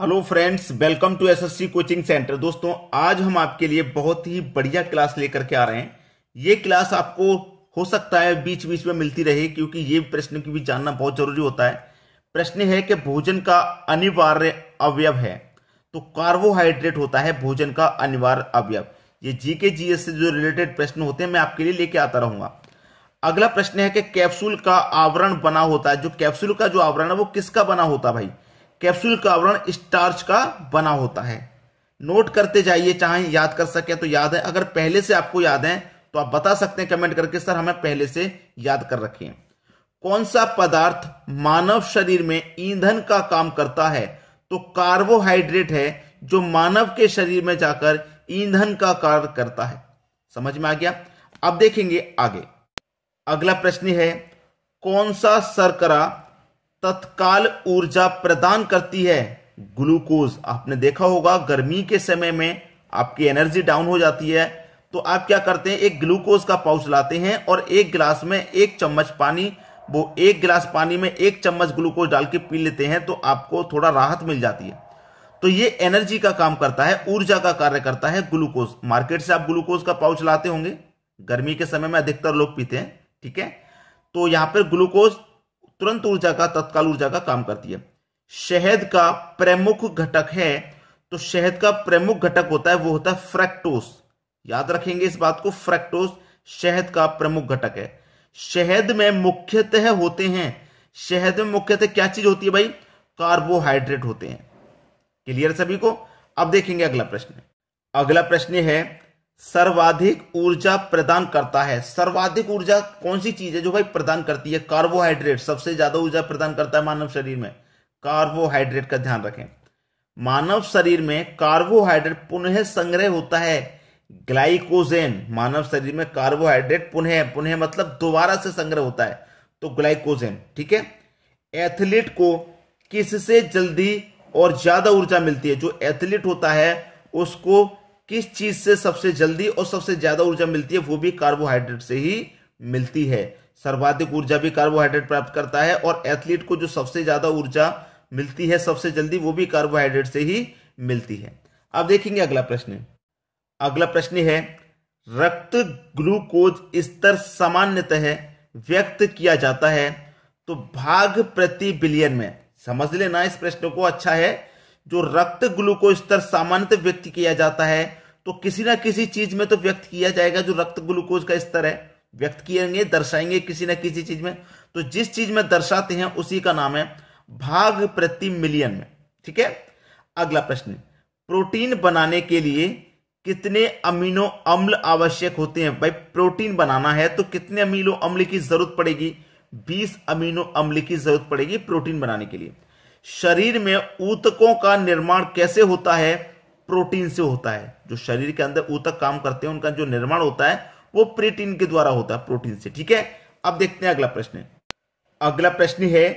hello friends welcome to SSC coaching centre दोस्तों आज हम आपके लिए बहुत ही बढ़िया क्लास लेकर के आ रहे हैं ये क्लास आपको हो सकता है बीच बीच में मिलती रहे क्योंकि ये प्रश्न की भी जानना बहुत जरूरी होता है प्रश्न है कि भोजन का अनिवार्य अवयव है तो कार्बोहाइड्रेट होता है भोजन का अनिवार्य अवयव ये जी के से जो रिलेटेड प्रश्न होते हैं मैं आपके लिए लेके आता रहूंगा अगला प्रश्न है कि कैप्सूल का आवरण बना होता है जो कैप्सूल का जो आवरण है वो किसका बना होता है भाई कैप्सूल का आवरण स्टार्च का बना होता है नोट करते जाइए चाहे याद कर सके तो याद है अगर पहले से आपको याद है तो आप बता सकते हैं कमेंट करके सर हमें पहले से याद कर रखिए कौन सा पदार्थ मानव शरीर में ईंधन का काम करता है तो कार्बोहाइड्रेट है जो मानव के शरीर में जाकर ईंधन का कार्य करता है समझ में आ गया अब देखेंगे आगे अगला प्रश्न है कौन सा सरकरा तत्काल ऊर्जा प्रदान करती है ग्लूकोज आपने देखा होगा गर्मी के समय में आपकी एनर्जी डाउन हो जाती है तो आप क्या करते हैं एक ग्लूकोज का पाउच लाते हैं और एक गिलास में एक चम्मच पानी वो एक गिलास पानी में एक चम्मच ग्लूकोज डाल के पी लेते हैं तो आपको थोड़ा राहत मिल जाती है तो ये एनर्जी का काम करता है ऊर्जा का कार्य करता है ग्लूकोज मार्केट से आप ग्लूकोज का पाउच लाते होंगे गर्मी के समय में अधिकतर लोग पीते हैं ठीक है तो यहां पर ग्लूकोज तुरंत ऊर्जा का तत्काल ऊर्जा का काम करती है शहद का प्रमुख घटक है तो शहद का प्रमुख घटक होता है वो होता है फ्रैक्टोस याद रखेंगे इस बात को फ्रैक्टोस शहद का प्रमुख घटक है शहद में मुख्यतः होते हैं शहद में मुख्यतः क्या चीज होती है भाई कार्बोहाइड्रेट होते हैं क्लियर सभी को अब देखेंगे अगला प्रश्न अगला प्रश्न है सर्वाधिक ऊर्जा प्रदान करता है सर्वाधिक ऊर्जा कौन सी चीज है जो भाई प्रदान करती है कार्बोहाइड्रेट सबसे ज्यादा ऊर्जा प्रदान करता है मानव शरीर में कार्बोहाइड्रेट का ध्यान रखें मानव शरीर में कार्बोहाइड्रेट पुनः संग्रह होता है ग्लाइकोजेन मानव शरीर में कार्बोहाइड्रेट पुनः पुनः मतलब दोबारा से संग्रह होता है तो ग्लाइकोजेन ठीक है एथलीट को किससे जल्दी और ज्यादा ऊर्जा मिलती है जो एथलीट होता है उसको किस चीज से सबसे जल्दी और सबसे ज्यादा ऊर्जा मिलती है वो भी कार्बोहाइड्रेट से ही मिलती है सर्वाधिक ऊर्जा भी कार्बोहाइड्रेट प्राप्त करता है और एथलीट को जो सबसे ज्यादा ऊर्जा मिलती है सबसे जल्दी वो भी कार्बोहाइड्रेट से ही मिलती है अब देखेंगे अगला प्रश्न अगला प्रश्न है रक्त ग्लूकोज स्तर सामान्यतः व्यक्त किया जाता है तो भाग प्रति बिलियन में समझ लेना इस प्रश्न को अच्छा है जो रक्त ग्लूकोज स्तर सामान्यतः व्यक्त किया जाता है तो किसी ना किसी चीज में तो व्यक्त किया जाएगा जो रक्त ग्लूकोज का स्तर है व्यक्त किएंगे दर्शाएंगे किसी ना किसी चीज में तो जिस चीज में दर्शाते हैं उसी का नाम है भाग प्रति मिलियन में ठीक है अगला प्रश्न प्रोटीन बनाने के लिए कितने अमीनो अम्ल आवश्यक होते हैं भाई प्रोटीन बनाना है तो कितने अमीनो अम्ल की जरूरत पड़ेगी 20 अमीनो अम्ल की जरूरत पड़ेगी प्रोटीन बनाने के लिए शरीर में ऊतकों का निर्माण कैसे होता है प्रोटीन से होता है जो शरीर के अंदर ऊतक काम करते हैं उनका जो निर्माण होता है वो प्रोटीन के द्वारा होता है प्रोटीन से ठीक है अब देखते हैं अगला प्रश्न अगला प्रश्न है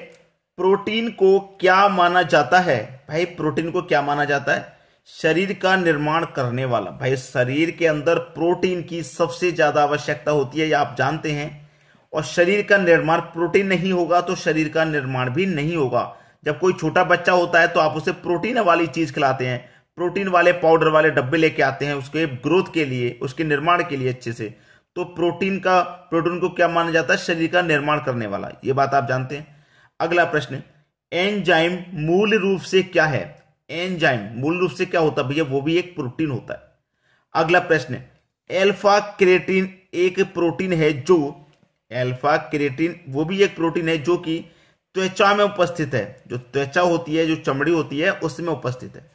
प्रोटीन को क्या माना जाता है भाई प्रोटीन को क्या माना जाता है शरीर का निर्माण करने वाला भाई शरीर के अंदर प्रोटीन की सबसे ज्यादा आवश्यकता होती है या आप जानते हैं और शरीर का निर्माण प्रोटीन नहीं होगा तो शरीर का निर्माण भी नहीं होगा जब कोई छोटा बच्चा होता है तो आप उसे प्रोटीन वाली चीज खिलाते हैं प्रोटीन वाले पाउडर वाले डब्बे लेके आते हैं उसके ग्रोथ के लिए उसके निर्माण के लिए अच्छे से तो प्रोटीन का प्रोटीन को क्या माना जाता है शरीर का निर्माण करने वाला ये बात आप जानते हैं अगला प्रश्न एंजाइम मूल रूप से क्या है एंजाइम मूल रूप से क्या होता है भैया वो भी एक प्रोटीन होता है अगला प्रश्न एल्फा क्रेटिन एक प्रोटीन है जो एल्फा क्रेटिन वो भी एक प्रोटीन है जो कि त्वचा में उपस्थित है जो त्वचा होती है जो चमड़ी होती है उसमें उपस्थित है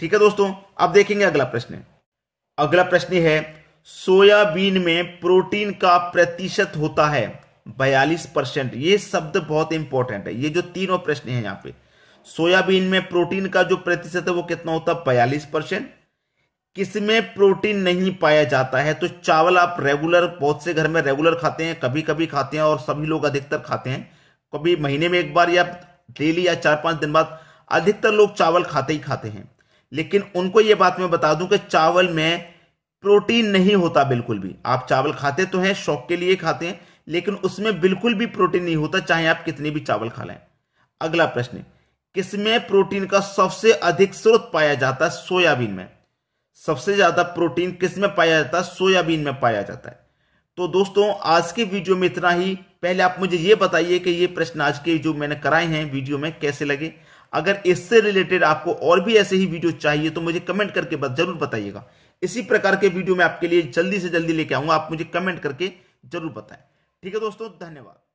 ठीक है दोस्तों अब देखेंगे अगला प्रश्न अगला प्रश्न है सोयाबीन में प्रोटीन का प्रतिशत होता है बयालीस परसेंट ये शब्द बहुत इंपॉर्टेंट है ये जो तीनों प्रश्न है यहां पे सोयाबीन में प्रोटीन का जो प्रतिशत है वो कितना होता है बयालीस परसेंट किसमें प्रोटीन नहीं पाया जाता है तो चावल आप रेगुलर बहुत से घर में रेगुलर खाते हैं कभी कभी खाते हैं और सभी लोग अधिकतर खाते हैं कभी महीने में एक बार या डेली या चार पांच दिन बाद अधिकतर लोग चावल खाते ही खाते हैं लेकिन उनको ये बात मैं बता दूं कि चावल में प्रोटीन नहीं होता बिल्कुल भी आप चावल खाते तो हैं शौक के लिए खाते हैं लेकिन उसमें बिल्कुल भी प्रोटीन नहीं होता चाहे आप कितने भी चावल खा लें अगला प्रश्न किसमें प्रोटीन का सबसे अधिक स्रोत पाया जाता है सोयाबीन में सबसे ज्यादा प्रोटीन किसमें पाया जाता है सोयाबीन में पाया जाता है तो दोस्तों आज के वीडियो में इतना ही पहले आप मुझे ये बताइए कि ये प्रश्न आज के जो मैंने कराए हैं वीडियो में कैसे लगे अगर इससे रिलेटेड आपको और भी ऐसे ही वीडियो चाहिए तो मुझे कमेंट करके बस जरूर बताइएगा इसी प्रकार के वीडियो मैं आपके लिए जल्दी से जल्दी लेके आऊंगा आप मुझे कमेंट करके जरूर बताएं ठीक है दोस्तों धन्यवाद